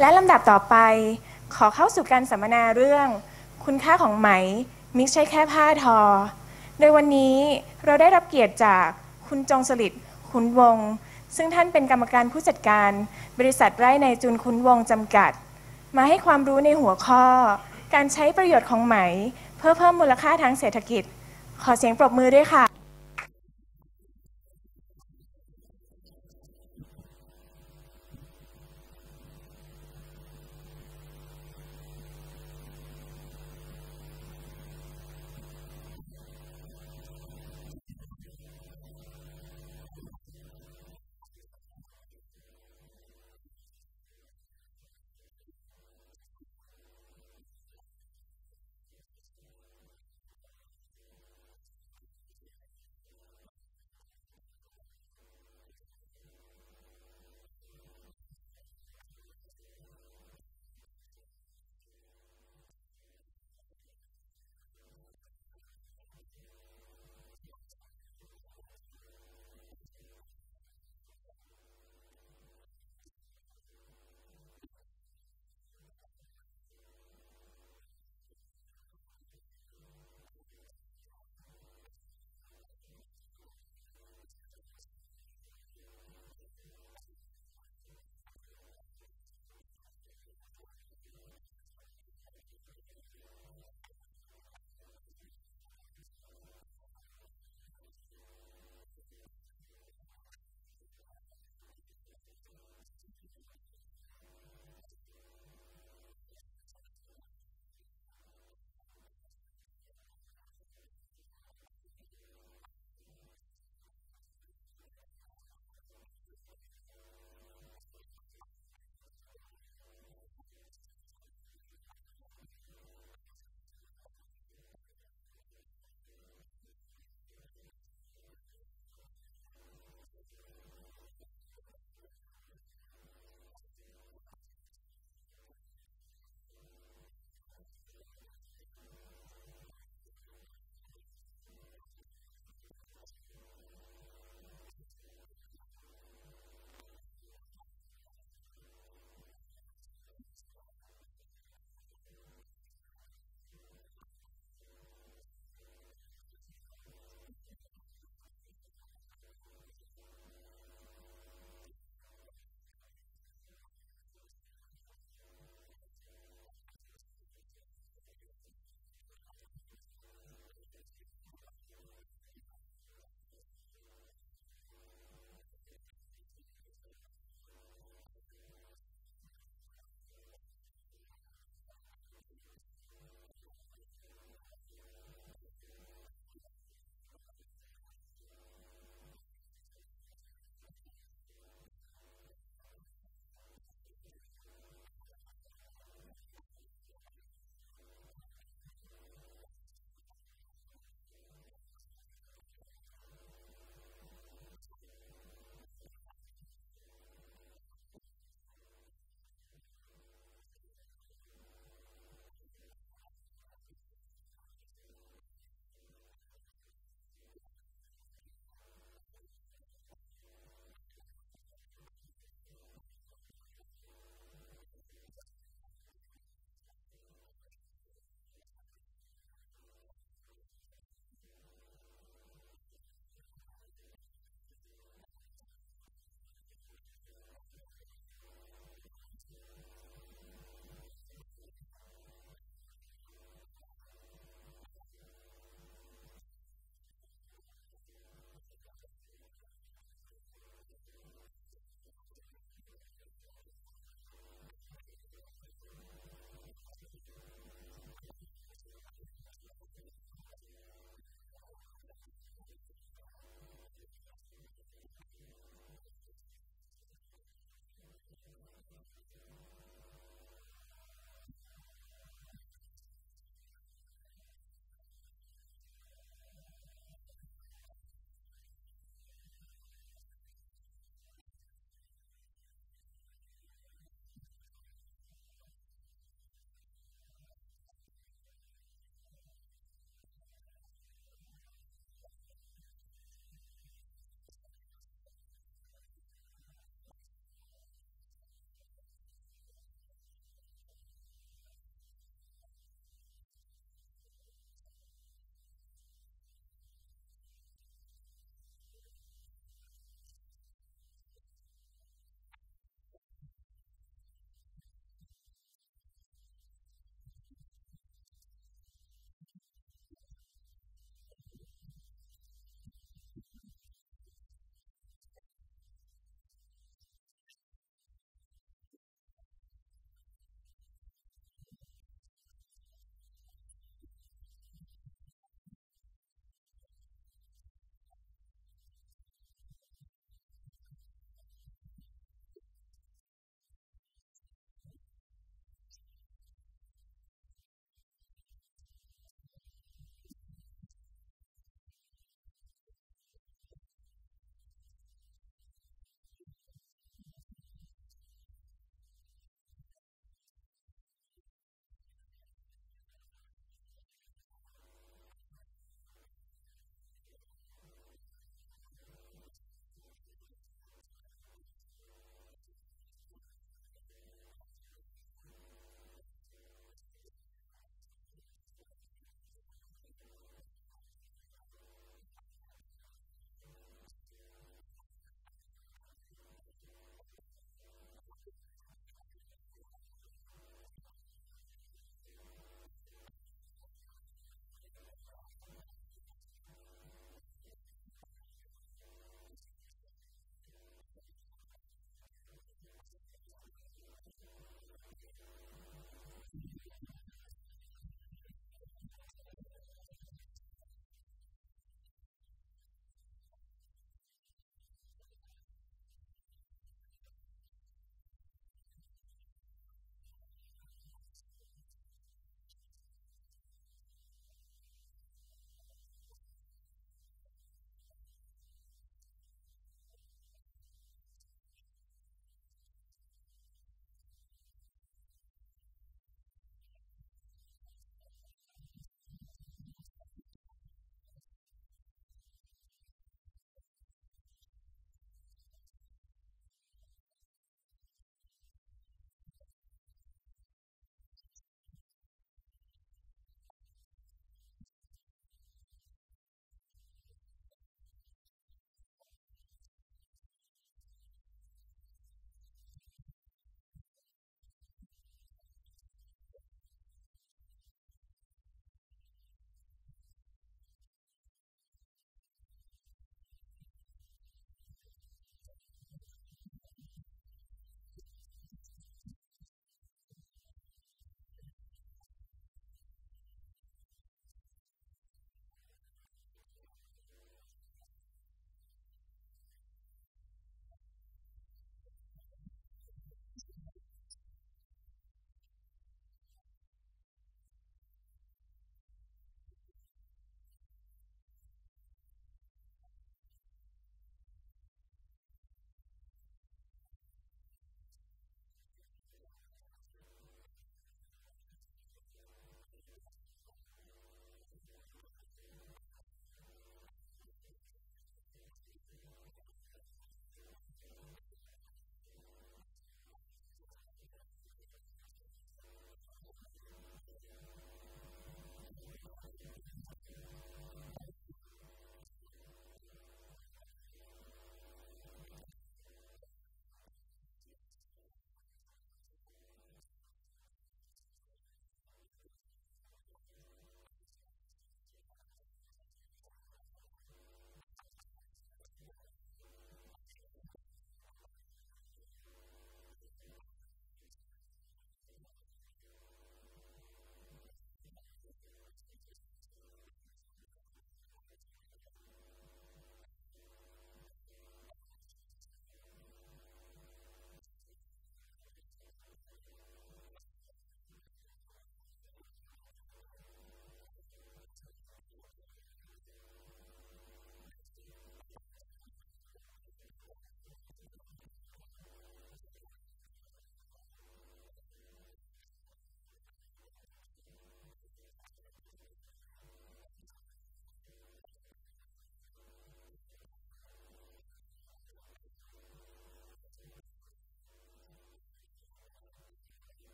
และลำดับต่อไปขอเข้าสู่การสัมมนาเรื่อง คุณค่าของไหมมิกใช้แค่ผ้าทอโดยวันนี้เราได้รับเกียรติจากคุณจงสลิดคุณวง ซึ่งท่านเป็นกรรมการผู้จัดการ บริษัทไร่ในจุนคุณวงจำกัดมาให้ความรู้ในหัวข้อ การใช้ประโยชน์ของไหม เพื่อเพิ่มมูลค่าทางเศรษฐกิจ ขอเสียงปรบมือด้วยค่ะ